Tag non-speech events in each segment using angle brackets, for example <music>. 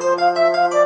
Música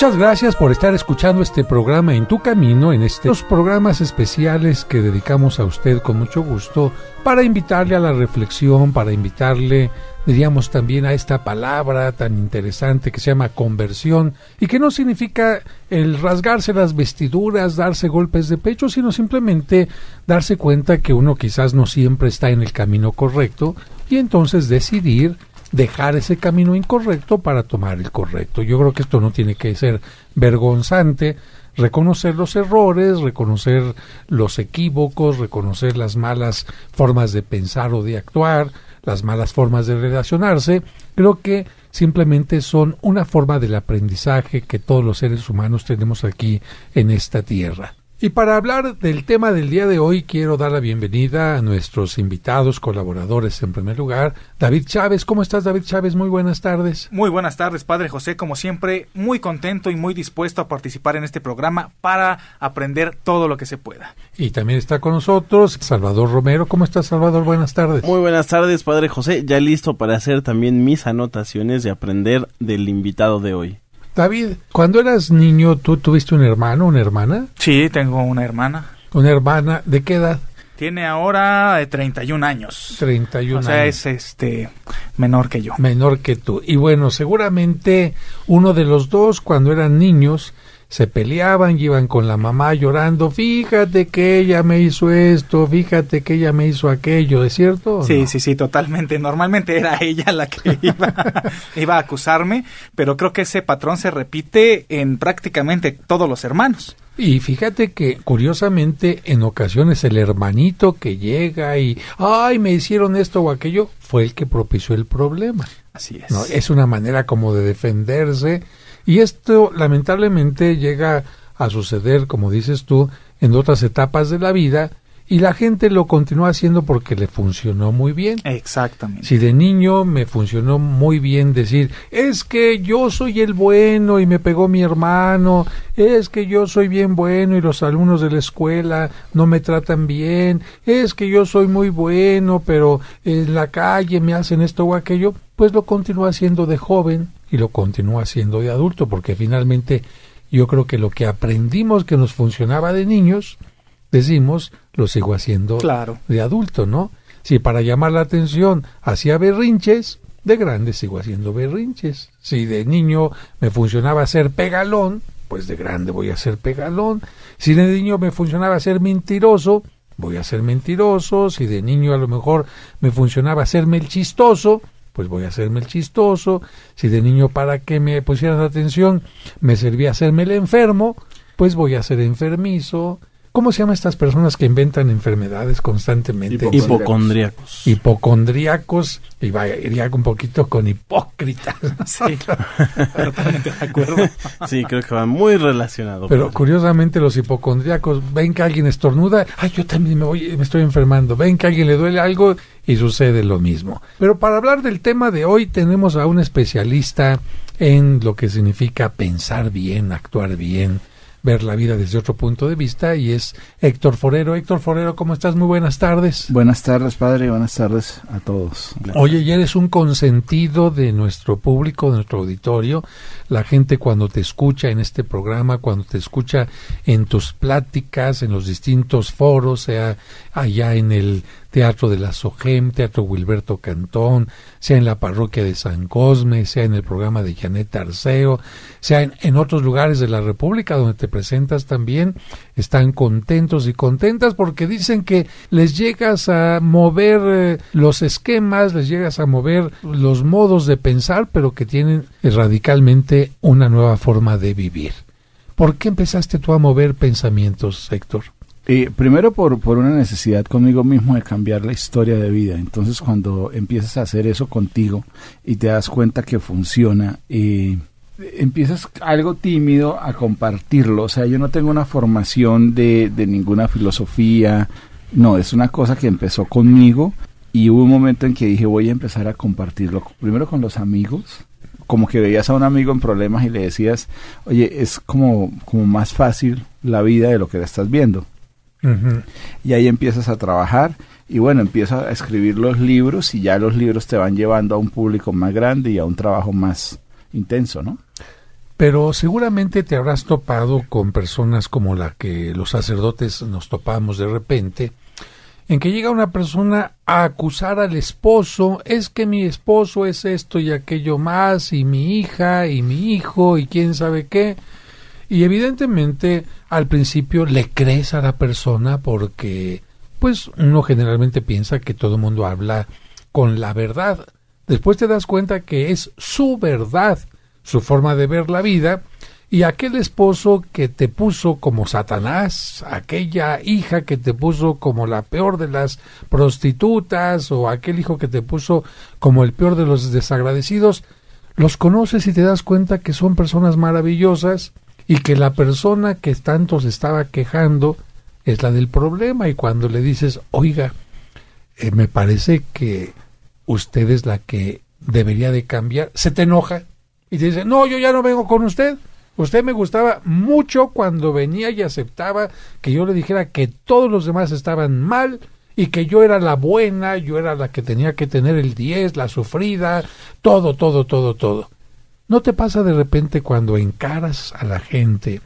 Muchas gracias por estar escuchando este programa en tu camino, en estos programas especiales que dedicamos a usted con mucho gusto para invitarle a la reflexión, para invitarle, diríamos también a esta palabra tan interesante que se llama conversión y que no significa el rasgarse las vestiduras, darse golpes de pecho, sino simplemente darse cuenta que uno quizás no siempre está en el camino correcto y entonces decidir dejar ese camino incorrecto para tomar el correcto. Yo creo que esto no tiene que ser vergonzante, reconocer los errores, reconocer los equívocos, reconocer las malas formas de pensar o de actuar, las malas formas de relacionarse, creo que simplemente son una forma del aprendizaje que todos los seres humanos tenemos aquí en esta tierra. Y para hablar del tema del día de hoy, quiero dar la bienvenida a nuestros invitados, colaboradores en primer lugar. David Chávez, ¿cómo estás David Chávez? Muy buenas tardes. Muy buenas tardes, Padre José. Como siempre, muy contento y muy dispuesto a participar en este programa para aprender todo lo que se pueda. Y también está con nosotros Salvador Romero. ¿Cómo estás, Salvador? Buenas tardes. Muy buenas tardes, Padre José. Ya listo para hacer también mis anotaciones de aprender del invitado de hoy. David, cuando eras niño, ¿tú tuviste un hermano, una hermana? Sí, tengo una hermana. ¿Una hermana? ¿De qué edad? Tiene ahora de eh, 31 años. 31 años. O sea, es este menor que yo. Menor que tú. Y bueno, seguramente uno de los dos cuando eran niños se peleaban, iban con la mamá llorando, fíjate que ella me hizo esto, fíjate que ella me hizo aquello, ¿es cierto? Sí, sí, sí, totalmente. Normalmente era <laughs> ella la que iba, <laughs> iba a acusarme, pero creo que ese patrón se repite en prácticamente todos los hermanos. Y fíjate que curiosamente en ocasiones el hermanito que llega y, ay, me hicieron esto o aquello, fue el que propició el problema. Así es. ¿No? Es una manera como de defenderse y esto lamentablemente llega a suceder, como dices tú, en otras etapas de la vida y la gente lo continúa haciendo porque le funcionó muy bien. Exactamente. Si de niño me funcionó muy bien decir, es que yo soy el bueno y me pegó mi hermano, es que yo soy bien bueno y los alumnos de la escuela no me tratan bien, es que yo soy muy bueno, pero en la calle me hacen esto o aquello, pues lo continúa haciendo de joven y lo continúa haciendo de adulto, porque finalmente yo creo que lo que aprendimos que nos funcionaba de niños, decimos, lo sigo haciendo claro. de adulto, ¿no? Si para llamar la atención hacía berrinches, de grande sigo haciendo berrinches. Si de niño me funcionaba ser pegalón, pues de grande voy a ser pegalón. Si de niño me funcionaba ser mentiroso, voy a ser mentiroso. Si de niño a lo mejor me funcionaba hacerme el chistoso, pues voy a hacerme el chistoso, si de niño para que me pusieran atención me servía hacerme el enfermo, pues voy a ser enfermizo. ¿Cómo se llaman estas personas que inventan enfermedades constantemente? Hipocondríacos. Hipocondríacos, y vaya, un poquito con hipócritas. <laughs> Sí, de acuerdo. Sí, creo que va muy relacionado. Pero curiosamente los hipocondríacos ven que alguien estornuda, ay, yo también me, voy, me estoy enfermando, ven que alguien le duele algo y sucede lo mismo. Pero para hablar del tema de hoy tenemos a un especialista en lo que significa pensar bien, actuar bien, ver la vida desde otro punto de vista y es Héctor Forero. Héctor Forero, ¿cómo estás? Muy buenas tardes. Buenas tardes, padre, buenas tardes a todos. Oye, ya eres un consentido de nuestro público, de nuestro auditorio. La gente cuando te escucha en este programa, cuando te escucha en tus pláticas, en los distintos foros, sea allá en el Teatro de la SOGEM, Teatro Wilberto Cantón, sea en la parroquia de San Cosme, sea en el programa de Janet Arceo, sea en, otros lugares de la República donde te presentas también, están contentos y contentas porque dicen que les llegas a mover eh, los esquemas, les llegas a mover los modos de pensar, pero que tienen radicalmente una nueva forma de vivir. ¿Por qué empezaste tú a mover pensamientos, Héctor? Eh, primero por, una necesidad conmigo mismo de cambiar la historia de vida. Entonces cuando empiezas a hacer eso contigo y te das cuenta que funciona, eh, empiezas algo tímido a compartirlo. O sea, yo no tengo una formación de, ninguna filosofía. No, es una cosa que empezó conmigo y hubo un momento en que dije voy a empezar a compartirlo. Primero con los amigos, como que veías a un amigo en problemas y le decías, oye, es como, como más fácil la vida de lo que la estás viendo. Y ahí empiezas a trabajar y bueno, empiezas a escribir los libros y ya los libros te van llevando a un público más grande y a un trabajo más intenso, ¿no? Pero seguramente te habrás topado con personas como la que los sacerdotes nos topamos de repente, en que llega una persona a acusar al esposo, es que mi esposo es esto y aquello más, y mi hija, y mi hijo, y quién sabe qué. Y evidentemente al principio le crees a la persona porque pues uno generalmente piensa que todo el mundo habla con la verdad. Después te das cuenta que es su verdad, su forma de ver la vida, y aquel esposo que te puso como Satanás, aquella hija que te puso como la peor de las prostitutas, o aquel hijo que te puso como el peor de los desagradecidos, los conoces y te das cuenta que son personas maravillosas, y que la persona que tanto se estaba quejando es la del problema y cuando le dices, oiga, eh, me parece que usted es la que debería de cambiar, se te enoja y te dice, no, yo ya no vengo con usted. Usted me gustaba mucho cuando venía y aceptaba que yo le dijera que todos los demás estaban mal y que yo era la buena, yo era la que tenía que tener el 10, la sufrida, todo, todo, todo, todo. ¿No te pasa de repente cuando encaras a la gente,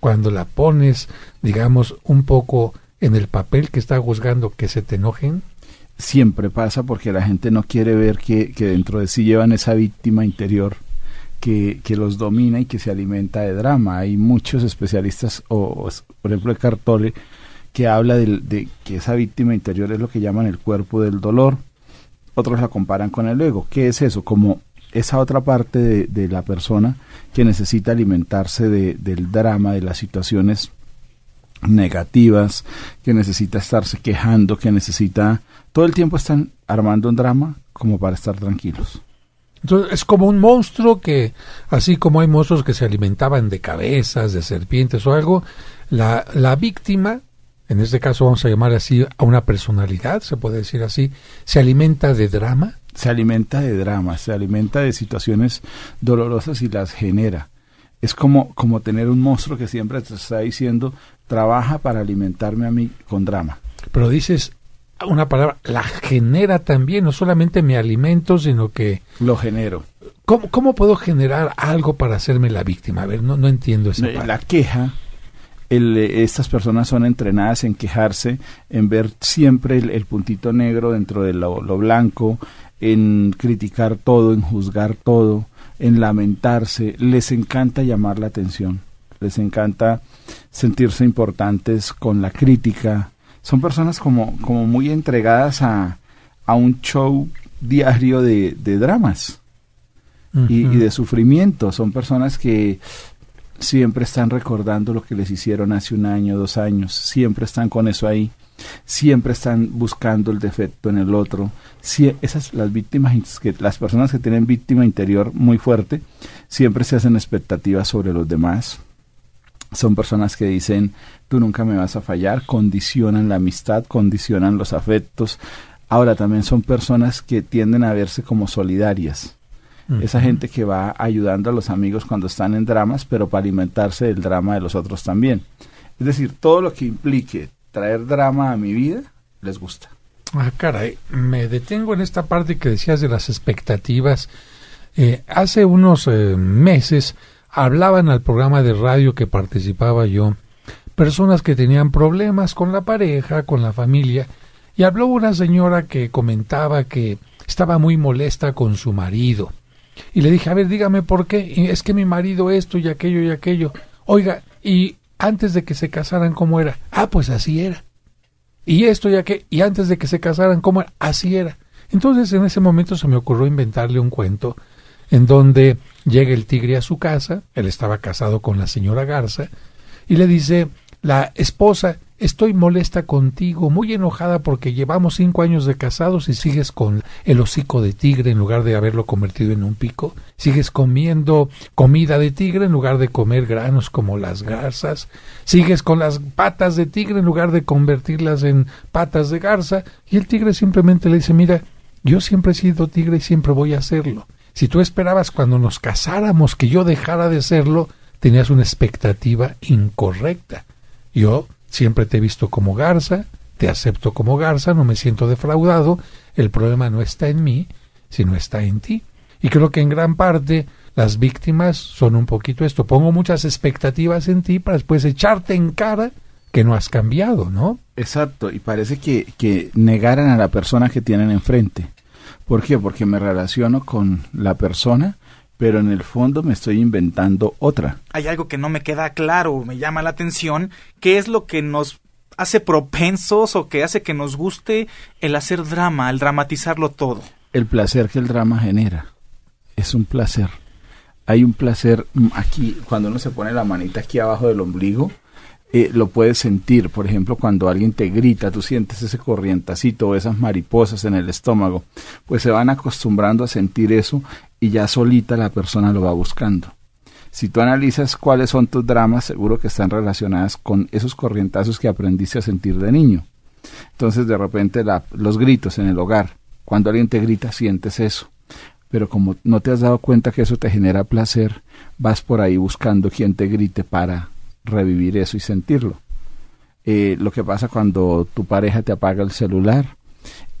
cuando la pones, digamos, un poco en el papel que está juzgando que se te enojen? Siempre pasa porque la gente no quiere ver que, dentro de sí llevan esa víctima interior. Que, que, los domina y que se alimenta de drama. Hay muchos especialistas, o, por ejemplo Eckhart Cartole, que habla de, de, que esa víctima interior es lo que llaman el cuerpo del dolor. Otros la comparan con el ego. ¿Qué es eso? Como esa otra parte de, la persona que necesita alimentarse del drama, de las situaciones negativas, que necesita estarse quejando, que necesita... Todo el tiempo están armando un drama como para estar tranquilos. Entonces es como un monstruo que, así como hay monstruos que se alimentaban de cabezas, de serpientes o algo, la, la víctima, en este caso vamos a llamar así a una personalidad, se puede decir así, se alimenta de drama, se alimenta de dramas, se alimenta de situaciones dolorosas y las genera. Es como, como tener un monstruo que siempre te está diciendo, trabaja para alimentarme a mí con drama. Pero dices una palabra, la genera también, no solamente me alimento, sino que... Lo genero. ¿Cómo, cómo puedo generar algo para hacerme la víctima? A ver, no, no entiendo esa La queja estas personas son entrenadas en quejarse, en ver siempre el, puntito negro dentro de lo, blanco, en criticar todo, en juzgar todo, en lamentarse. Les encanta llamar la atención, les encanta sentirse importantes con la crítica. Son personas como, como muy entregadas a, a un show diario de, dramas y de sufrimiento. Son personas que siempre están recordando lo que les hicieron hace un año, dos años, siempre están con eso ahí siempre están buscando el defecto en el otro. Si esas las víctimas que las personas que tienen víctima interior muy fuerte siempre se hacen expectativas sobre los demás. Son personas que dicen, tú nunca me vas a fallar, condicionan la amistad, condicionan los afectos. Ahora también son personas que tienden a verse como solidarias. Esa gente que va ayudando a los amigos cuando están en dramas, pero para alimentarse del drama de los otros también. Es decir, todo lo que implique traer drama a mi vida les gusta. Ah, caray, me detengo en esta parte que decías de las expectativas. Eh, hace unos eh, meses hablaban al programa de radio que participaba yo personas que tenían problemas con la pareja, con la familia, y habló una señora que comentaba que estaba muy molesta con su marido. Y le dije, a ver, dígame por qué. es que mi marido esto y aquello y aquello. Oiga, y antes de que se casaran cómo era. Ah, pues así era. Y esto ya que, y antes de que se casaran cómo era, así era. Entonces en ese momento se me ocurrió inventarle un cuento en donde llega el tigre a su casa, él estaba casado con la señora Garza, y le dice la esposa, Estoy molesta contigo, muy enojada porque llevamos cinco años de casados y sigues con el hocico de tigre en lugar de haberlo convertido en un pico. Sigues comiendo comida de tigre en lugar de comer granos como las garzas. Sigues con las patas de tigre en lugar de convertirlas en patas de garza. Y el tigre simplemente le dice, mira, yo siempre he sido tigre y siempre voy a hacerlo. Si tú esperabas cuando nos casáramos que yo dejara de serlo, tenías una expectativa incorrecta. Yo Siempre te he visto como Garza, te acepto como Garza, no me siento defraudado, el problema no está en mí, sino está en ti. Y creo que en gran parte las víctimas son un poquito esto. Pongo muchas expectativas en ti para después echarte en cara que no has cambiado, ¿no? Exacto, y parece que, que negaran a la persona que tienen enfrente. ¿Por qué? Porque me relaciono con la persona pero en el fondo me estoy inventando otra. Hay algo que no me queda claro, me llama la atención, ¿qué es lo que nos hace propensos o que hace que nos guste el hacer drama, el dramatizarlo todo? El placer que el drama genera. Es un placer. Hay un placer aquí, cuando uno se pone la manita aquí abajo del ombligo, eh, lo puedes sentir. Por ejemplo, cuando alguien te grita, tú sientes ese corrientacito o esas mariposas en el estómago. Pues se van acostumbrando a sentir eso y ya solita la persona lo va buscando. Si tú analizas cuáles son tus dramas, seguro que están relacionadas con esos corrientazos que aprendiste a sentir de niño. Entonces, de repente, los gritos en el hogar. Cuando alguien te grita, sientes eso. Pero como no te has dado cuenta que eso te genera placer, vas por ahí buscando quien te grite para revivir eso y sentirlo. Eh, lo que pasa cuando tu pareja te apaga el celular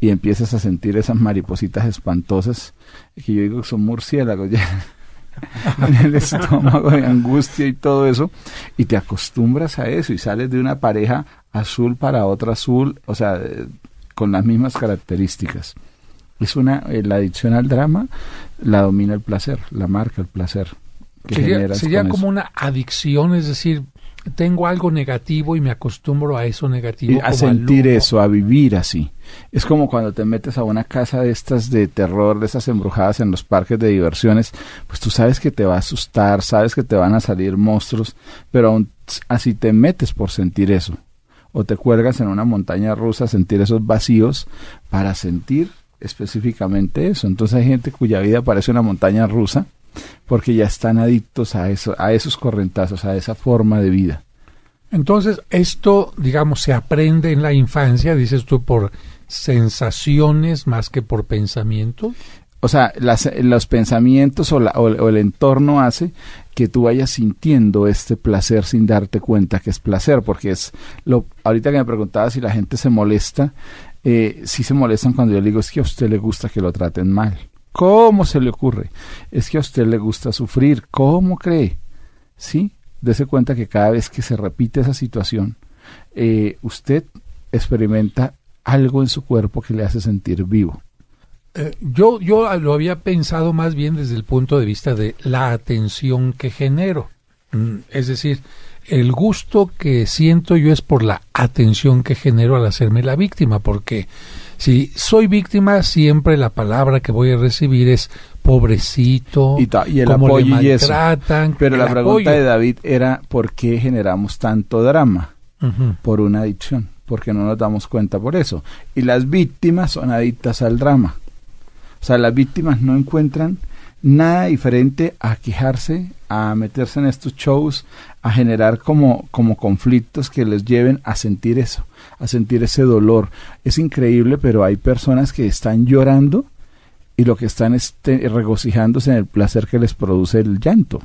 y empiezas a sentir esas maripositas espantosas que yo digo que son murciélagos <laughs> en el estómago de angustia y todo eso y te acostumbras a eso y sales de una pareja azul para otra azul o sea con las mismas características es una eh, la adicción al drama la domina el placer la marca el placer que sería, sería como una adicción es decir tengo algo negativo y me acostumbro a eso negativo. a sentir eso, a vivir así. Es como cuando te metes a una casa de estas de terror, de esas embrujadas en los parques de diversiones, pues tú sabes que te va a asustar, sabes que te van a salir monstruos, pero aún así te metes por sentir eso. O te cuelgas en una montaña rusa a sentir esos vacíos para sentir específicamente eso. Entonces hay gente cuya vida parece una montaña rusa porque ya están adictos a, eso, a esos correntazos, a esa forma de vida. Entonces, esto, digamos, se aprende en la infancia, dices tú, por sensaciones más que por pensamiento. O sea, los pensamientos o, la, o, el entorno hace que tú vayas sintiendo este placer sin darte cuenta que es placer, porque es lo, ahorita que me preguntabas si la gente se molesta, eh, sí se molestan cuando yo digo es que a usted le gusta que lo traten mal. ¿Cómo se le ocurre? Es que a usted le gusta sufrir. ¿Cómo cree? ¿Sí? Dese cuenta que cada vez que se repite esa situación, eh, usted experimenta algo en su cuerpo que le hace sentir vivo. Eh, yo, yo lo había pensado más bien desde el punto de vista de la atención que genero. Mm, es decir, el gusto que siento yo es por la atención que genero al hacerme la víctima, porque si soy víctima, siempre la palabra que voy a recibir es pobrecito, y, el le maltratan. Pero la pregunta de David era, ¿por qué generamos tanto drama por una adicción? Porque no nos damos cuenta por eso. Y las víctimas son adictas al drama. O sea, las víctimas no encuentran nada diferente a quejarse, a meterse en estos shows, a generar como, como conflictos que les lleven a sentir eso a sentir ese dolor. Es increíble, pero hay personas que están llorando y lo que están es regocijándose en el placer que les produce el llanto,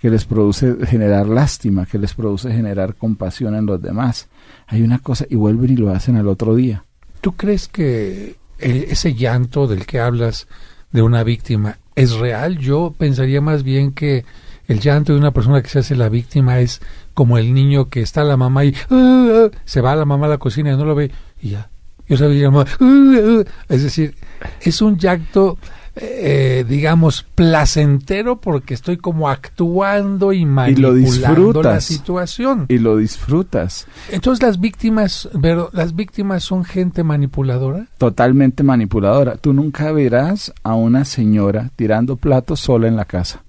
que les produce generar lástima, que les produce generar compasión en los demás. Hay una cosa y vuelven y lo hacen al otro día. ¿Tú crees que ese llanto del que hablas de una víctima es real? Yo pensaría más bien que el llanto de una persona que se hace la víctima es como el niño que está la mamá y ah, ah", se va a la mamá a la cocina y no lo ve y ya. Yo sabía uh, Es decir, es un llanto, eh, digamos, placentero porque estoy como actuando y manipulando la situación. Y lo disfrutas. Entonces las víctimas, pero las víctimas son gente manipuladora. Totalmente manipuladora. Tú nunca verás a una señora tirando platos sola en la casa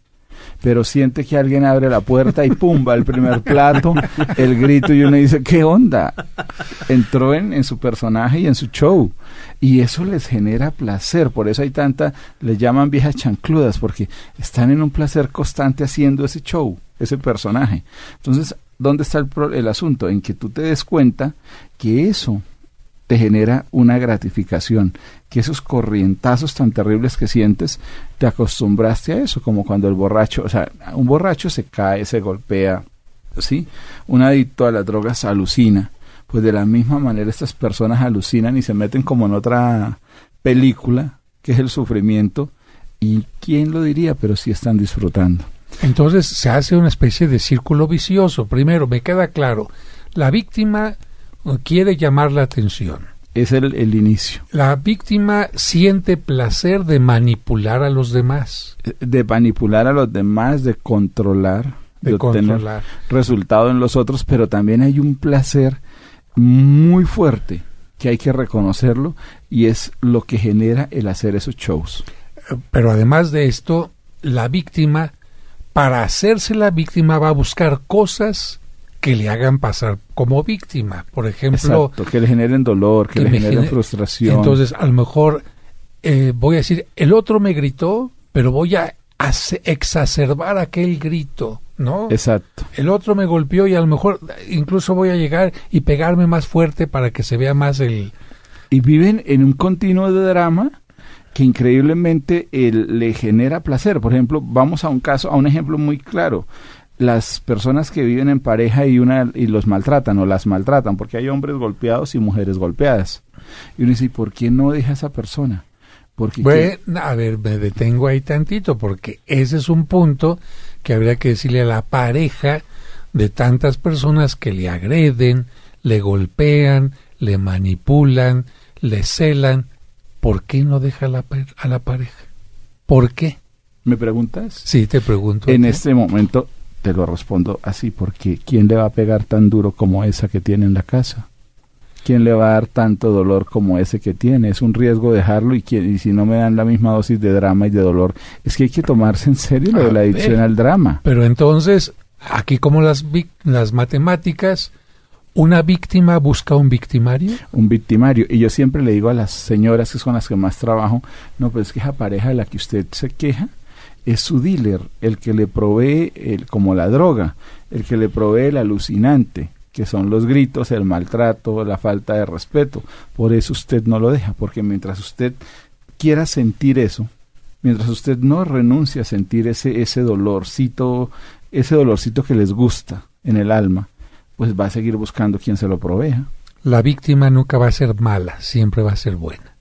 pero siente que alguien abre la puerta y pumba el primer plato, el grito y uno dice, ¿qué onda? Entró en, en su personaje y en su show. Y eso les genera placer, por eso hay tanta, le llaman viejas chancludas, porque están en un placer constante haciendo ese show, ese personaje. Entonces, ¿dónde está el, el asunto? En que tú te des cuenta que eso te genera una gratificación, que esos corrientazos tan terribles que sientes, te acostumbraste a eso, como cuando el borracho, o sea, un borracho se cae, se golpea, ¿sí? Un adicto a las drogas alucina, pues de la misma manera estas personas alucinan y se meten como en otra película, que es el sufrimiento, y quién lo diría, pero sí están disfrutando. Entonces se hace una especie de círculo vicioso. Primero, me queda claro, la víctima quiere llamar la atención. Es el, inicio. La víctima siente placer de manipular a los demás. De manipular a los demás, de controlar, de, de controlar. resultado en los otros, pero también hay un placer muy fuerte que hay que reconocerlo y es lo que genera el hacer esos shows. Pero además de esto, la víctima, para hacerse la víctima, va a buscar cosas que le hagan pasar como víctima, por ejemplo. que le generen dolor, que, le generen frustración. Entonces, a lo mejor eh, voy a decir, el otro me gritó, pero voy a exacerbar aquel grito, ¿no? Exacto. El otro me golpeó y a lo mejor incluso voy a llegar y pegarme más fuerte para que se vea más el... Y viven en un continuo de drama que increíblemente eh, le genera placer. Por ejemplo, vamos a un caso, a un ejemplo muy claro las personas que viven en pareja y una y los maltratan o las maltratan, porque hay hombres golpeados y mujeres golpeadas. Y uno dice, por qué no deja a esa persona? Porque a ver, me detengo ahí tantito, porque ese es un punto que habría que decirle a la pareja de tantas personas que le agreden, le golpean, le manipulan, le celan. ¿Por qué no deja a la pareja? ¿Por qué? ¿Me preguntas? Sí, te pregunto. En este momento te lo respondo así, porque ¿quién le va a pegar tan duro como esa que tiene en la casa? ¿Quién le va a dar tanto dolor como ese que tiene? Es un riesgo dejarlo y, si no me dan la misma dosis de drama y de dolor, es que hay que tomarse en serio lo de la ah, adicción eh, al drama. Pero entonces, aquí como las, las matemáticas, ¿Una víctima busca un victimario? Un victimario. Y yo siempre le digo a las señoras que son las que más trabajo, no, pues es que esa pareja de la que usted se queja, es su dealer, el que le provee, el, como la droga, el que le provee el alucinante, que son los gritos, el maltrato, la falta de respeto. Por eso usted no lo deja, porque mientras usted quiera sentir eso, mientras usted no renuncia a sentir ese, ese dolorcito, ese dolorcito que les gusta en el alma, pues va a seguir buscando quien se lo provea. La víctima nunca va a ser mala, siempre va a ser buena.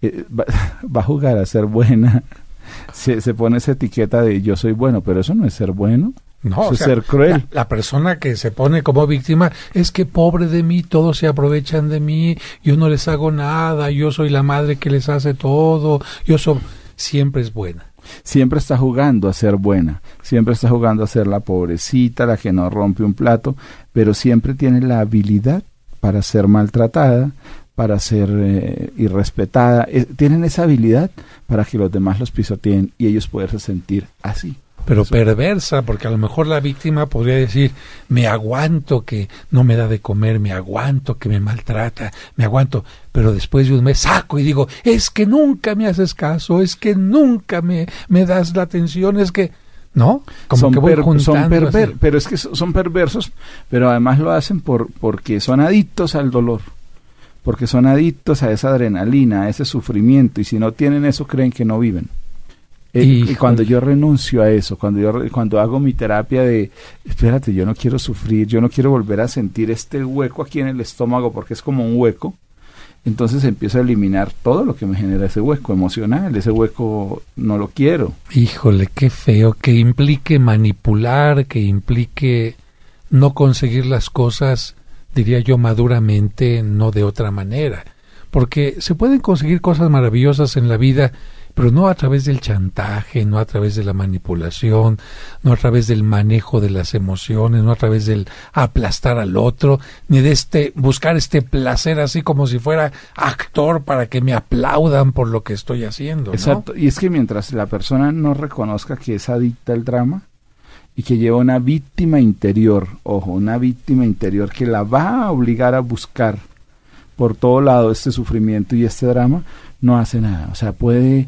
Eh, <laughs> va a jugar a ser buena se, se, pone esa etiqueta de yo soy bueno, pero eso no es ser bueno. No, es ser cruel. La, la, persona que se pone como víctima es que pobre de mí, todos se aprovechan de mí, yo no les hago nada, yo soy la madre que les hace todo, yo soy siempre es buena. Siempre está jugando a ser buena, siempre está jugando a ser la pobrecita, la que no rompe un plato, pero siempre tiene la habilidad para ser maltratada, para ser eh, irrespetada. Eh, tienen esa habilidad para que los demás los pisoteen y ellos puedan sentir así. Pero perversa, porque a lo mejor la víctima podría decir, me aguanto que no me da de comer, me aguanto que me maltrata, me aguanto, pero después de un mes saco y digo, es que nunca me haces caso, es que nunca me, me das la atención, es que... ¿no? Como son, que voy pero es que son perversos, pero además lo hacen por porque son adictos al dolor porque son adictos a esa adrenalina, a ese sufrimiento, y si no tienen eso creen que no viven. Eh, y cuando yo renuncio a eso, cuando yo cuando hago mi terapia de, espérate, yo no quiero sufrir, yo no quiero volver a sentir este hueco aquí en el estómago porque es como un hueco, entonces empiezo a eliminar todo lo que me genera ese hueco emocional, ese hueco no lo quiero. Híjole, qué feo, que implique manipular, que implique no conseguir las cosas diría yo maduramente, no de otra manera. Porque se pueden conseguir cosas maravillosas en la vida, pero no a través del chantaje, no a través de la manipulación, no a través del manejo de las emociones, no a través del aplastar al otro, ni de este buscar este placer así como si fuera actor para que me aplaudan por lo que estoy haciendo. Exacto, y es que mientras la persona no reconozca que es adicta al drama, y que lleva una víctima interior, ojo, una víctima interior que la va a obligar a buscar por todo lado este sufrimiento y este drama, no hace nada. O sea, puede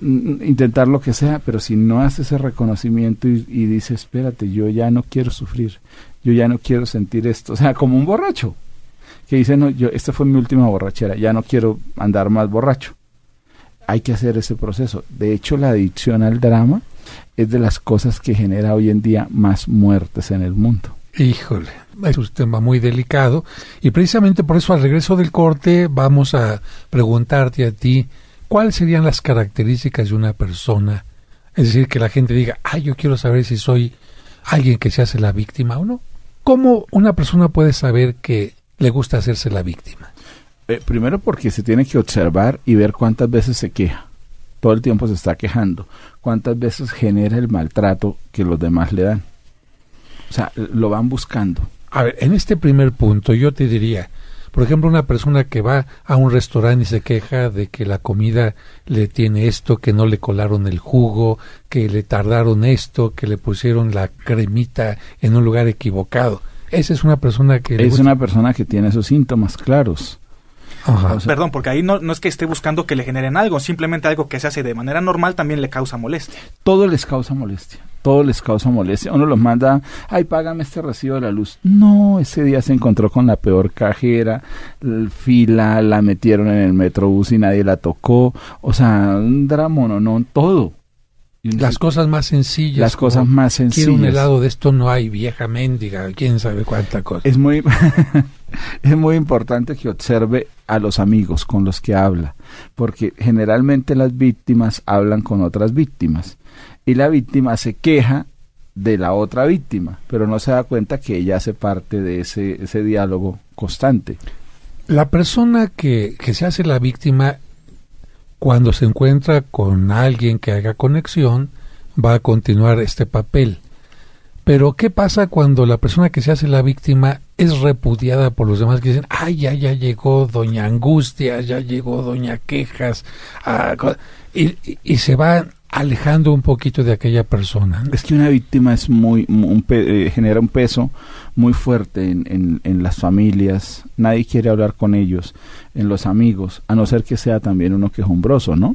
mm, mm, intentar lo que sea, pero si no hace ese reconocimiento y, dice, espérate, yo ya no quiero sufrir, yo ya no quiero sentir esto, <laughs> o sea, como un borracho, que dice, no, yo, esta fue mi última borrachera, ya no quiero andar más borracho. Hay que hacer ese proceso. De hecho, la adicción al drama es de las cosas que genera hoy en día más muertes en el mundo. Híjole, es un tema muy delicado y precisamente por eso al regreso del corte vamos a preguntarte a ti cuáles serían las características de una persona. Es decir, que la gente diga, ah, yo quiero saber si soy alguien que se hace la víctima o no. ¿Cómo una persona puede saber que le gusta hacerse la víctima? Eh, primero porque se tiene que observar y ver cuántas veces se queja todo el tiempo se está quejando, ¿cuántas veces genera el maltrato que los demás le dan? O sea, lo van buscando. A ver, en este primer punto yo te diría, por ejemplo, una persona que va a un restaurante y se queja de que la comida le tiene esto, que no le colaron el jugo, que le tardaron esto, que le pusieron la cremita en un lugar equivocado. Esa es una persona que... Es una persona que tiene esos síntomas claros. Perdón, porque ahí no, es que esté buscando que le generen algo, simplemente algo que se hace de manera normal también le causa molestia. Todo les causa molestia, todo les causa molestia. Uno los manda, ay, págame este recibo de la luz. No, ese día se encontró con la peor cajera, fila, la metieron en el metrobús y nadie la tocó. O sea, un drama, no, no, todo las cosas más sencillas. Las cosas más sencillas. Quiero un helado de esto, no hay vieja mendiga, quién sabe cuánta cosa. Es muy, <laughs> es muy importante que observe a los amigos con los que habla, porque generalmente las víctimas hablan con otras víctimas y la víctima se queja de la otra víctima, pero no se da cuenta que ella hace parte de ese, ese diálogo constante. La persona que, que se hace la víctima cuando se encuentra con alguien que haga conexión, va a continuar este papel. Pero ¿qué pasa cuando la persona que se hace la víctima es repudiada por los demás que dicen, ay, ya, ya llegó doña Angustia, ya llegó doña Quejas, ah, y, se va alejando un poquito de aquella persona. Es que una víctima es muy, eh, genera un peso muy fuerte en, las familias. Nadie quiere hablar con ellos, en los amigos, a no ser que sea también uno quejumbroso, ¿no?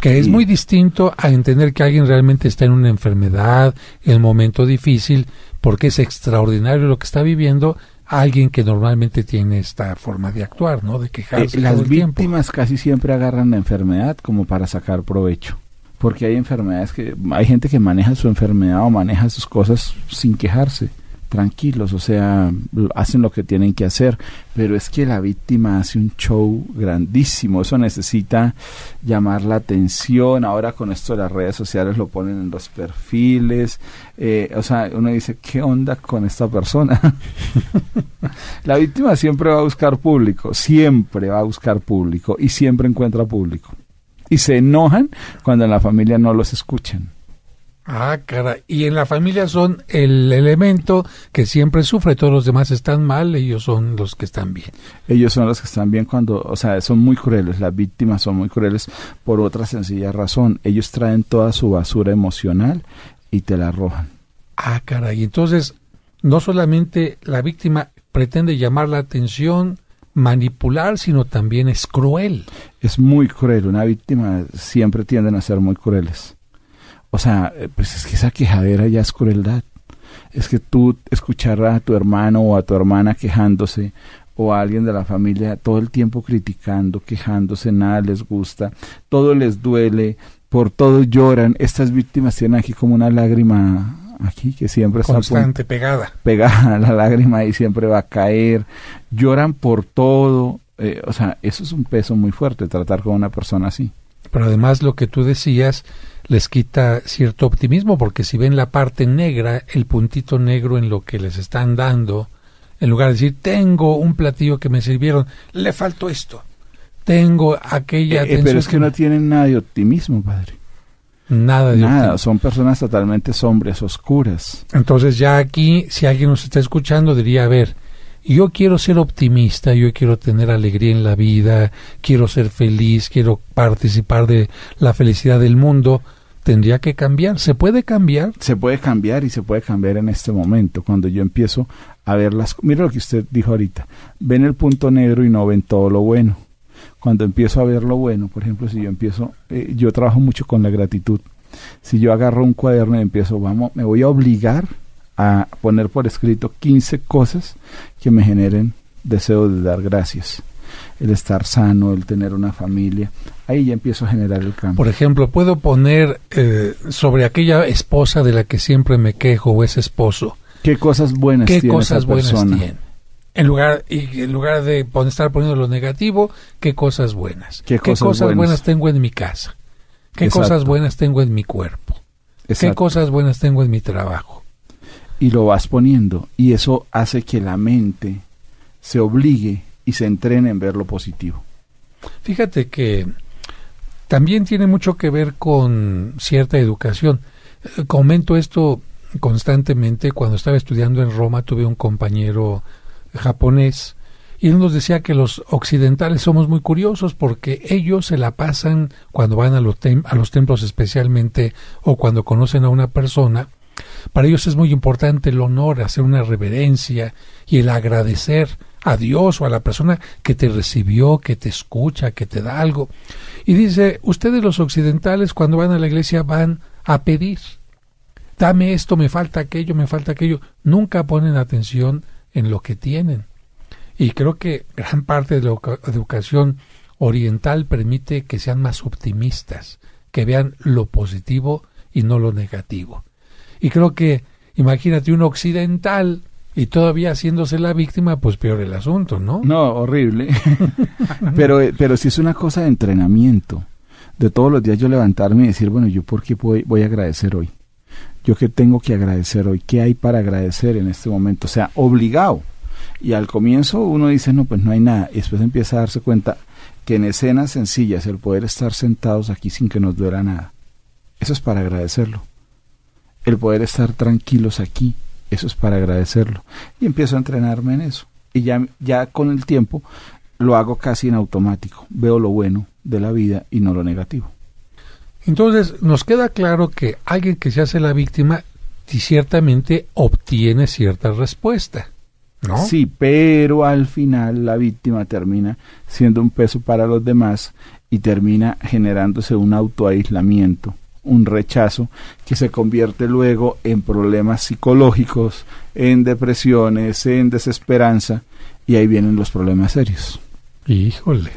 Que es muy distinto a entender que alguien realmente está en una enfermedad, en un momento difícil, porque es extraordinario lo que está viviendo alguien que normalmente tiene esta forma de actuar, ¿no? De quejarse. Eh, las víctimas casi siempre agarran la enfermedad como para sacar provecho porque hay enfermedades que hay gente que maneja su enfermedad o maneja sus cosas sin quejarse tranquilos, o sea, hacen lo que tienen que hacer, pero es que la víctima hace un show grandísimo, eso necesita llamar la atención, ahora con esto de las redes sociales lo ponen en los perfiles, eh, o sea, uno dice, ¿qué onda con esta persona? <laughs> la víctima siempre va a buscar público, siempre va a buscar público y siempre encuentra público y se enojan cuando en la familia no los escuchan. Ah, cara, y en la familia son el elemento que siempre sufre, todos los demás están mal, ellos son los que están bien. Ellos son los que están bien cuando, o sea, son muy crueles, las víctimas son muy crueles por otra sencilla razón, ellos traen toda su basura emocional y te la arrojan. Ah, y entonces no solamente la víctima pretende llamar la atención, manipular, sino también es cruel. Es muy cruel, una víctima siempre tienden a ser muy crueles. O sea, eh, pues es que esa quejadera ya es crueldad. Es que tú escucharás a tu hermano o a tu hermana quejándose o a alguien de la familia todo el tiempo criticando, quejándose, nada les gusta, todo les duele, por todo lloran. Estas víctimas tienen aquí como una lágrima aquí que siempre Constante, pegada. Pegada <laughs> la lágrima y siempre va a caer. Lloran por todo. Eh, o sea, eso es un peso muy fuerte, tratar con una persona así. Pero además lo que tú decías les quita cierto optimismo, porque si ven la parte negra, el puntito negro en lo que les están dando, en lugar de decir, tengo un platillo que me sirvieron, le faltó esto, tengo aquella... Eh, eh, pero es que, que no tienen nada de optimismo, padre. Nada de Nada, son personas totalmente sombras, oscuras. Entonces ya aquí, si alguien nos está escuchando, diría, a ver, yo quiero ser optimista, yo quiero tener alegría en la vida, quiero ser feliz, quiero participar de la felicidad del mundo, tendría que cambiar. ¿Se puede cambiar? Se puede cambiar y se puede cambiar en este momento, cuando yo empiezo a ver las... Mira lo que usted dijo ahorita, ven el punto negro y no ven todo lo bueno cuando empiezo a ver lo bueno, por ejemplo, si yo empiezo, eh, yo trabajo mucho con la gratitud. Si yo agarro un cuaderno y empiezo, vamos, me voy a obligar a poner por escrito 15 cosas que me generen deseo de dar gracias. El estar sano, el tener una familia, ahí ya empiezo a generar el cambio. Por ejemplo, puedo poner eh, sobre aquella esposa de la que siempre me quejo o ese esposo. ¿Qué cosas buenas ¿Qué cosas Buenas en lugar y en lugar de estar poniendo lo negativo, qué cosas buenas. Qué, cosas, buenas? tengo en mi casa. Qué cosas buenas tengo en mi cuerpo. Qué cosas buenas tengo en mi trabajo. Y lo vas poniendo y eso hace que la mente se obligue y se entrene en ver lo positivo. Fíjate que también tiene mucho que ver con cierta educación. Eh, comento esto constantemente. Cuando estaba estudiando en Roma tuve un compañero japonés, y él nos decía que los occidentales somos muy curiosos porque ellos se la pasan cuando van a los, a los templos especialmente o cuando conocen a una persona. Para ellos es muy importante el honor, hacer una reverencia y el agradecer a Dios o a la persona que te recibió, que te escucha, que te da algo. Y dice, ustedes los occidentales cuando van a la iglesia van a pedir, dame esto, me falta aquello, me falta aquello. Nunca ponen atención en lo que tienen. Y creo que gran parte de la educación oriental permite que sean más optimistas, que vean lo positivo y no lo negativo. Y creo que, imagínate, un occidental y todavía haciéndose la víctima, pues peor el asunto, ¿no? No, horrible. <laughs> pero, eh, pero sí es una cosa de entrenamiento. De todos los días yo levantarme y decir, bueno, ¿yo por qué voy a agradecer hoy? yo qué tengo que agradecer hoy, qué hay para agradecer en este momento, o sea, obligado. Y al comienzo uno dice, no, pues no hay nada, y después empieza a darse cuenta que en escenas sencillas el poder estar sentados aquí sin que nos duela nada, eso es para agradecerlo. El poder estar tranquilos aquí, eso es para agradecerlo. Y empiezo a entrenarme en eso. Y ya, ya con el tiempo lo hago casi en automático. Veo lo bueno de la vida y no lo negativo. Entonces, nos queda claro que alguien que se hace la víctima ciertamente obtiene cierta respuesta. ¿No? Sí, pero al final la víctima termina siendo un peso para los demás y termina generándose un autoaislamiento, un rechazo que se convierte luego en problemas psicológicos, en depresiones, en desesperanza y ahí vienen los problemas serios. Híjole.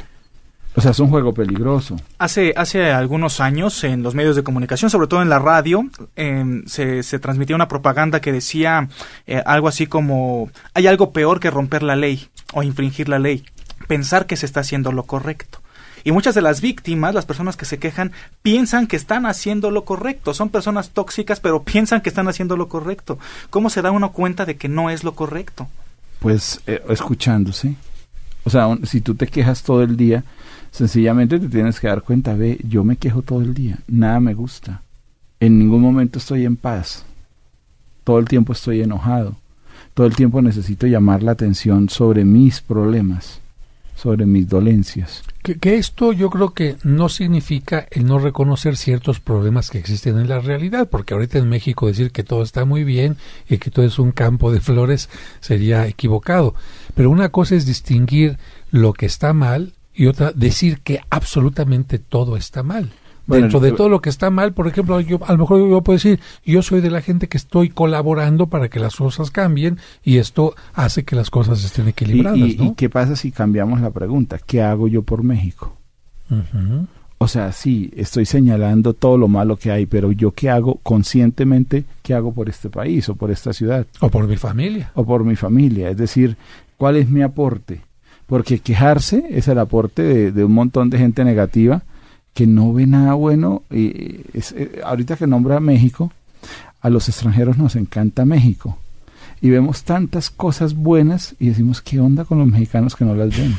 O sea, es un juego peligroso. Hace, hace algunos años en los medios de comunicación, sobre todo en la radio, em, se, se, transmitía una propaganda que decía eh, algo así como, hay algo peor que romper la ley o infringir la ley, pensar que se está haciendo lo correcto. Y muchas de las víctimas, las personas que se quejan, piensan que están haciendo lo correcto. Son personas tóxicas, pero <laughs> piensan que están haciendo lo correcto. ¿Cómo se da uno cuenta de que no es lo correcto? Pues eh, escuchándose. O sea, si tú te quejas todo el día, Sencillamente te tienes que dar cuenta, ve, yo me quejo todo el día, nada me gusta, en ningún momento estoy en paz, todo el tiempo estoy enojado, todo el tiempo necesito llamar la atención sobre mis problemas, sobre mis dolencias. Que, que esto yo creo que no significa el no reconocer ciertos problemas que existen en la realidad, porque ahorita en México decir que todo está muy bien y que todo es un campo de flores sería equivocado. Pero una cosa es distinguir lo que está mal y otra decir que absolutamente todo está mal. Dentro de todo lo que está mal, por ejemplo, yo, a lo mejor yo puedo decir, yo soy de la gente que estoy colaborando para que las cosas cambien y esto hace que las cosas estén equilibradas. ¿Y, y, qué pasa si cambiamos la pregunta? ¿Qué hago yo por México? O sea, sí, estoy señalando todo lo malo que hay, pero yo qué hago conscientemente, qué hago por este país o por esta ciudad. O por mi familia. O por mi familia. Es decir, ¿cuál es mi aporte? porque quejarse es el aporte de, un montón de gente negativa que no ve nada bueno. Y es, eh, ahorita que nombra México, a los extranjeros nos encanta México. Y vemos tantas cosas buenas y decimos, ¿qué onda con los mexicanos que no las ven?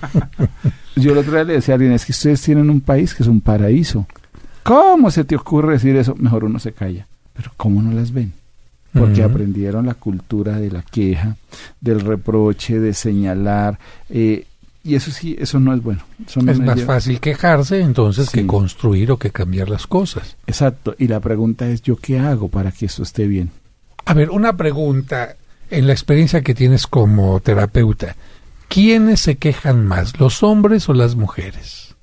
<laughs> Yo el otro día le decía a alguien, es que ustedes tienen un país que es un paraíso. ¿Cómo se te ocurre decir eso? Mejor uno se calla. Pero ¿cómo no las ven? porque aprendieron la cultura de la queja, del reproche, de señalar. Eh, y eso sí, eso no es bueno. es más fácil quejarse entonces que construir o que cambiar las cosas. Exacto. Y la pregunta es, ¿yo qué hago para que eso esté bien? A ver, una pregunta en la experiencia que tienes como terapeuta. ¿Quiénes se quejan más, los hombres o las mujeres?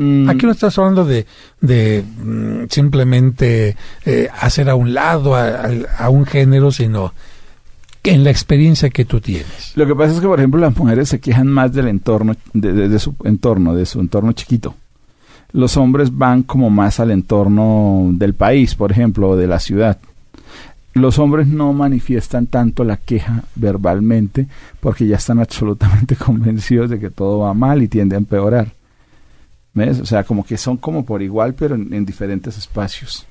Mm. Aquí no estás hablando de, mm, simplemente eh, hacer a un lado a, un género, sino en la experiencia que tú tienes. Lo que pasa es que, por ejemplo, las mujeres se quejan más del entorno, de, su entorno, de su entorno chiquito. Los hombres van como más al entorno del país, por ejemplo, o de la ciudad los hombres no manifiestan tanto la queja verbalmente porque ya están absolutamente <laughs> convencidos de que todo va mal y tiende a empeorar. O sea, como que son como por igual, pero en, diferentes espacios.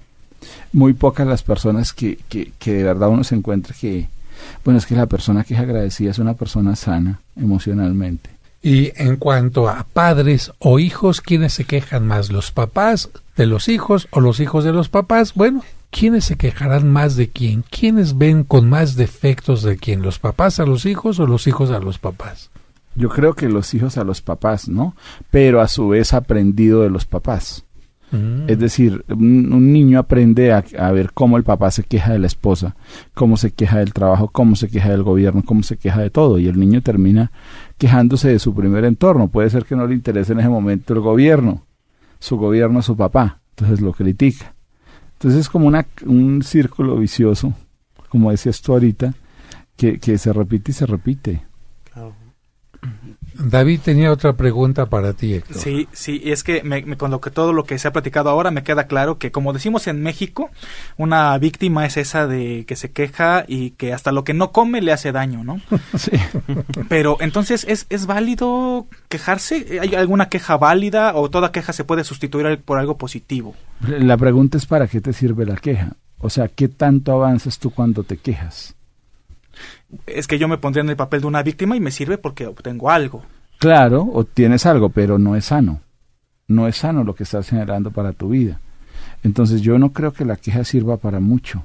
Muy pocas las personas que, que, que, de verdad uno se encuentra que, bueno, es que la persona que es agradecida es una persona sana emocionalmente. Y en cuanto a padres o hijos, ¿quiénes se quejan más? ¿Los papás de los hijos o los hijos de los papás? Bueno, ¿quiénes se quejarán más de quién? ¿Quiénes ven con más defectos de quién? ¿Los papás a los hijos o los hijos a los papás? yo creo que los hijos a los papás, ¿no? Pero a su vez aprendido de los papás. Mm. Es decir, un, niño aprende a, ver cómo el papá se queja de la esposa, cómo se queja del trabajo, cómo se queja del gobierno, cómo se queja de todo. Y el niño termina quejándose de su primer entorno. Puede ser que no le interese en ese momento el gobierno, su gobierno, su papá. Entonces lo critica. Entonces es como una, un círculo vicioso, como decías tú ahorita, que se repite y se repite. David tenía otra pregunta para ti, Sí, sí, es que con lo que todo lo que se ha platicado ahora me queda claro que como decimos en México, una víctima es esa de que se queja y que hasta lo que no come le hace daño, ¿no? <laughs> Sí. Pero entonces es es válido quejarse? ¿Hay alguna queja válida o toda queja se puede sustituir por algo positivo? La pregunta es para qué te sirve la queja. O sea, ¿qué tanto avanzas tú cuando te quejas? Es que yo me pondría en el papel de una víctima y me sirve porque obtengo algo. Claro, obtienes algo, pero no es sano. No es sano lo que estás generando para tu vida. Entonces yo no creo que la queja sirva para mucho.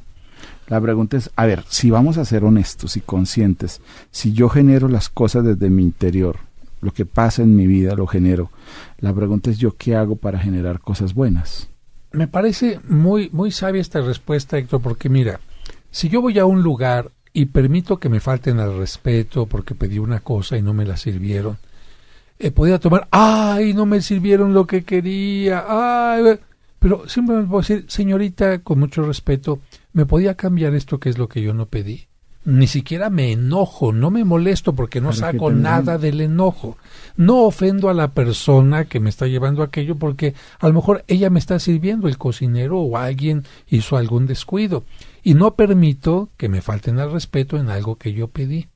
La pregunta es, a ver, si vamos a ser honestos y conscientes, si yo genero las cosas desde mi interior, lo que pasa en mi vida lo genero, la pregunta es yo qué hago para generar cosas buenas. Me parece muy, muy sabia esta respuesta, Héctor, porque mira, si yo voy a un lugar y permito que me falten al respeto porque pedí una cosa y no me la sirvieron, eh, podía tomar, ay, no me sirvieron lo que quería, ay, pero simplemente puedo decir, señorita, con mucho respeto, ¿me podía cambiar esto que es lo que yo no pedí? ni siquiera me enojo, no me molesto porque no saco nada del enojo. No ofendo a la persona que me está llevando aquello porque a lo mejor ella me está sirviendo, el cocinero o alguien hizo algún descuido. Y no permito que me falten al respeto en algo que yo pedí.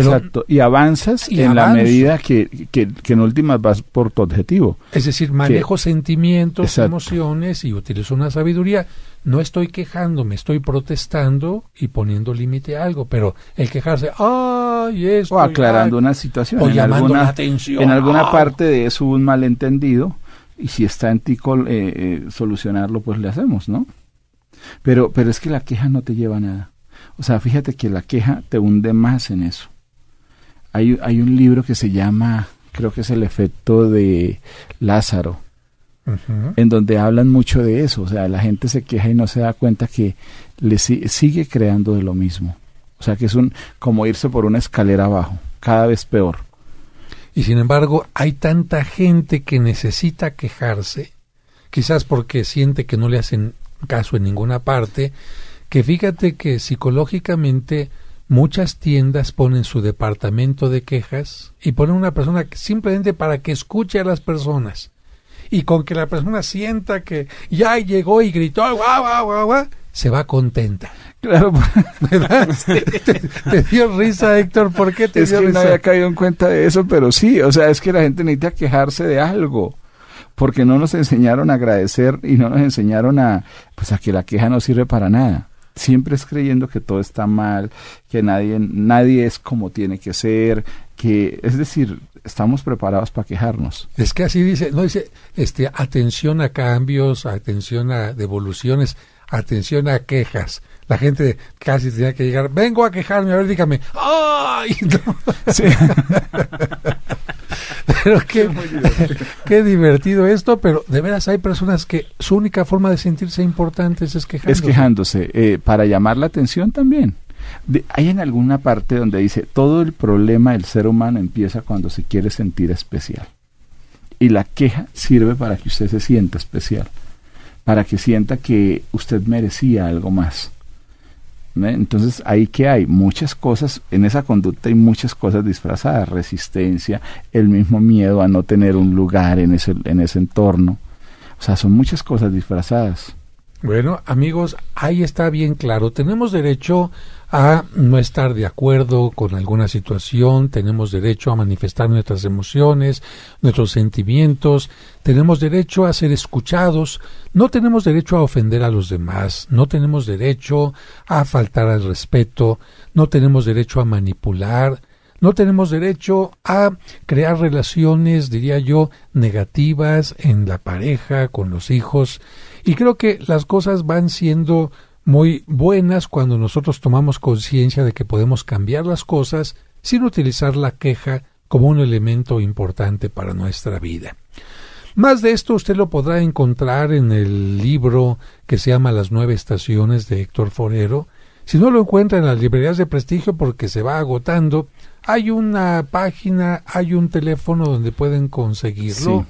Exacto, y avanzas en la medida que, en últimas vas por tu objetivo. Es decir, manejo sentimientos, emociones y utilizo una sabiduría. No estoy quejándome, estoy protestando y poniendo límite a algo, pero el quejarse, ay, esto. O aclarando una situación. O llamando la atención. En alguna parte de eso hubo un malentendido y si está en ti eh, eh, solucionarlo, pues le hacemos, ¿no? Pero, pero es que la queja no te lleva a nada. O sea, fíjate que la queja te hunde más en eso. Hay, un libro que se llama, creo que es el efecto de Lázaro, en donde hablan mucho de eso. O sea, la gente se queja y no se da cuenta que le sigue creando de lo mismo. O sea, que es un como irse por una escalera abajo, cada vez peor. Y sin embargo, hay tanta gente que necesita quejarse, quizás porque siente que no le hacen caso en ninguna parte, que fíjate que psicológicamente Muchas tiendas ponen su departamento de quejas y ponen una persona simplemente para que escuche a las personas. Y con que la persona sienta que ya llegó y gritó, se va contenta. Claro, <laughs> Te, dio risa, Héctor, ¿por qué te dio risa? No había caído en cuenta de eso, pero sí, o sea, es que la gente necesita quejarse de algo porque no nos enseñaron a agradecer y no nos enseñaron a pues a que la queja no sirve para nada siempre es creyendo que todo está mal, que nadie, nadie es como tiene que ser, que es decir, estamos preparados para quejarnos. Es que así dice, no dice, este, atención a cambios, atención a devoluciones, atención a quejas la gente casi tenía que llegar, vengo a quejarme, a ver, dígame, ¡ay! <laughs> Sí. <laughs> pero qué, divertido esto, pero de veras hay personas que su única forma de sentirse importantes es quejándose. Es quejándose, eh, para llamar la atención también. hay en alguna parte donde dice, todo el problema del ser humano empieza cuando se quiere sentir especial. Y la queja sirve para que usted se sienta especial, para que sienta que usted merecía algo más. Entonces, ahí que hay muchas cosas, en esa conducta hay muchas cosas disfrazadas, resistencia, el mismo miedo a no tener un lugar en ese, en ese entorno. O sea, son muchas cosas disfrazadas. Bueno, amigos, ahí está bien claro. Tenemos derecho a no estar de acuerdo con alguna situación, tenemos derecho a manifestar nuestras emociones, nuestros sentimientos, tenemos derecho a ser escuchados, no tenemos derecho a ofender a los demás, no tenemos derecho a faltar al respeto, no tenemos derecho a manipular, no tenemos derecho a crear relaciones, diría yo, negativas en la pareja, con los hijos, y creo que las cosas van siendo muy buenas cuando nosotros tomamos conciencia de que podemos cambiar las cosas sin utilizar la queja como un elemento importante para nuestra vida. Más de esto usted lo podrá encontrar en el libro que se llama Las nueve estaciones de Héctor Forero. Si no lo encuentra en las librerías de prestigio porque se va agotando, hay una página, hay un teléfono donde pueden conseguirlo.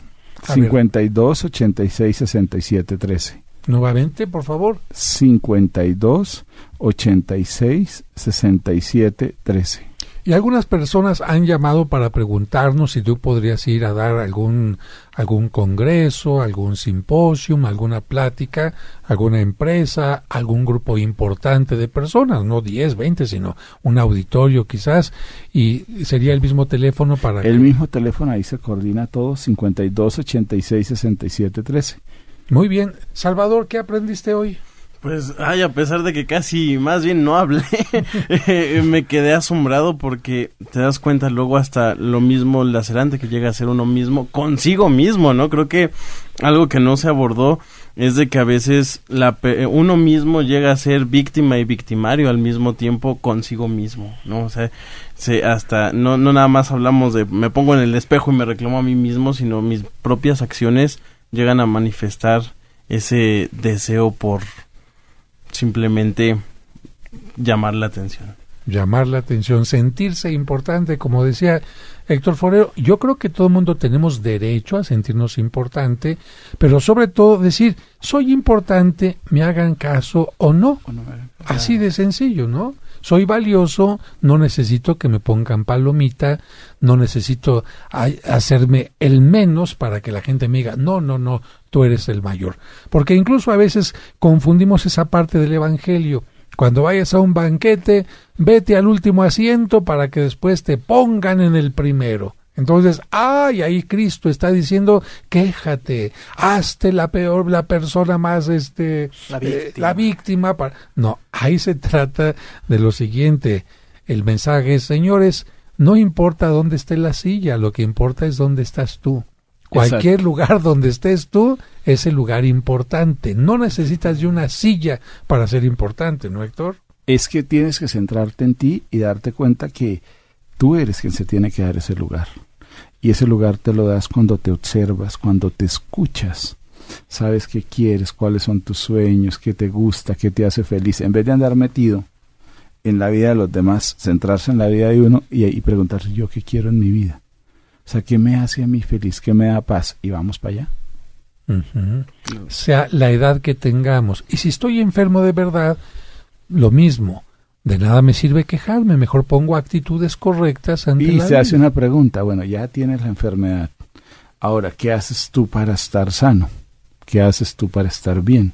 Sí. 52 86 67 13. Nuevamente, por favor. 52 86 67 13. Y algunas personas han llamado para preguntarnos si tú podrías ir a dar algún, algún congreso, algún simposio, alguna plática, alguna empresa, algún grupo importante de personas, no 10, 20, sino un auditorio quizás, y sería el mismo teléfono para... El mismo teléfono, ahí se coordina todo, 52 86 67 13. Muy bien. Salvador, ¿qué aprendiste hoy? Pues, ay, a pesar de que casi más bien no hablé, <laughs> eh, me quedé asombrado porque te das cuenta luego hasta lo mismo lacerante que llega a ser uno mismo consigo mismo, ¿no? Creo que algo que no se abordó es de que a veces la eh, uno mismo llega a ser víctima y victimario al mismo tiempo consigo mismo, ¿no? O sea, hasta no, no nada más hablamos de me pongo en el espejo y me reclamo a mí mismo, sino mis propias acciones llegan a manifestar ese deseo por simplemente llamar la atención. Llamar la atención, sentirse importante, como decía Héctor Forero, yo creo que todo el mundo tenemos derecho a sentirnos importante, pero sobre todo decir, soy importante, me hagan caso o no. O no Así de sencillo, ¿no? Soy valioso, no necesito que me pongan palomita, no necesito hacerme el menos para que la gente me diga, no, no, no, tú eres el mayor. Porque incluso a veces confundimos esa parte del Evangelio. Cuando vayas a un banquete, vete al último asiento para que después te pongan en el primero. Entonces, ay, ahí Cristo está diciendo, quéjate, hazte la peor, la persona más, este, la eh, víctima. No, ahí se <laughs> trata de lo siguiente. El mensaje es, señores, no importa dónde esté la silla, lo que importa es dónde estás tú. Cualquier lugar donde estés tú es el lugar importante. No necesitas de una silla para ser importante, ¿no, Héctor? Es que tienes que centrarte en ti y darte cuenta que tú eres quien se tiene que dar ese lugar. Y ese lugar te lo das cuando te observas, cuando te escuchas. Sabes qué quieres, cuáles son tus sueños, qué te gusta, qué te hace feliz. En vez de andar metido en la vida de los demás, centrarse en la vida de uno y, preguntarse yo qué quiero en mi vida. O sea, ¿qué me hace a mí feliz? ¿Qué me da paz? Y vamos para allá. O sea, la edad que tengamos. Y si estoy enfermo de verdad, lo mismo de nada me sirve quejarme, mejor pongo actitudes correctas ante Y se hace una pregunta, bueno, ya tienes la enfermedad. Ahora, ¿qué haces tú para estar sano? ¿Qué haces tú para estar bien?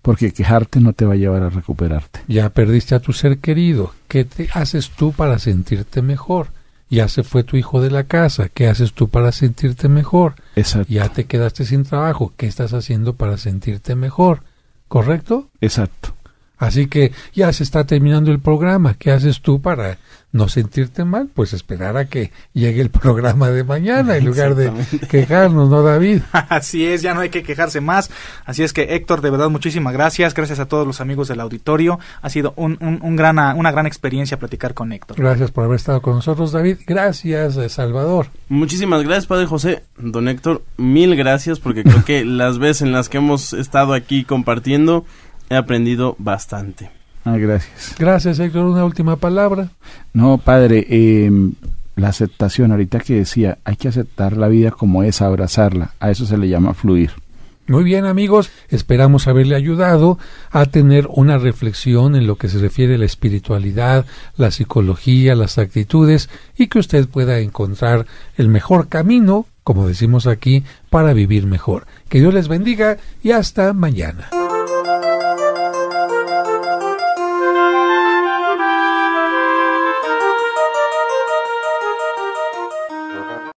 Porque quejarte no te va a llevar a recuperarte. Ya perdiste a tu ser querido. ¿Qué te haces tú para sentirte mejor? Ya se fue tu hijo de la casa. ¿Qué haces tú para sentirte mejor? Exacto. Ya te quedaste sin trabajo. ¿Qué estás haciendo para sentirte mejor? ¿Correcto? Exacto. Así que ya se está terminando el programa. ¿Qué haces tú para no sentirte mal? Pues esperar a que llegue el <laughs> programa de mañana en lugar de quejarnos, ¿no, David? <laughs> Así es, ya no hay que quejarse más. Así es que, Héctor, de verdad, muchísimas gracias. Gracias a todos los amigos del auditorio. Ha sido un, gran, una gran experiencia platicar con Héctor. Gracias por haber estado con nosotros, David. Gracias, eh, Salvador. Muchísimas gracias, Padre José. Don Héctor, mil gracias porque creo que <laughs> las veces en las que hemos estado aquí compartiendo he aprendido bastante. Ah, gracias. Gracias, Héctor. Una última palabra. No, padre, em, la aceptación, ahorita que decía, hay que aceptar la vida como es, abrazarla. A eso se le llama fluir. Muy bien amigos, esperamos haberle ayudado a tener una reflexión en lo que se refiere a la espiritualidad, la psicología, las actitudes y que usted pueda encontrar el mejor camino, como decimos aquí, para vivir mejor. Que Dios les bendiga y hasta mañana.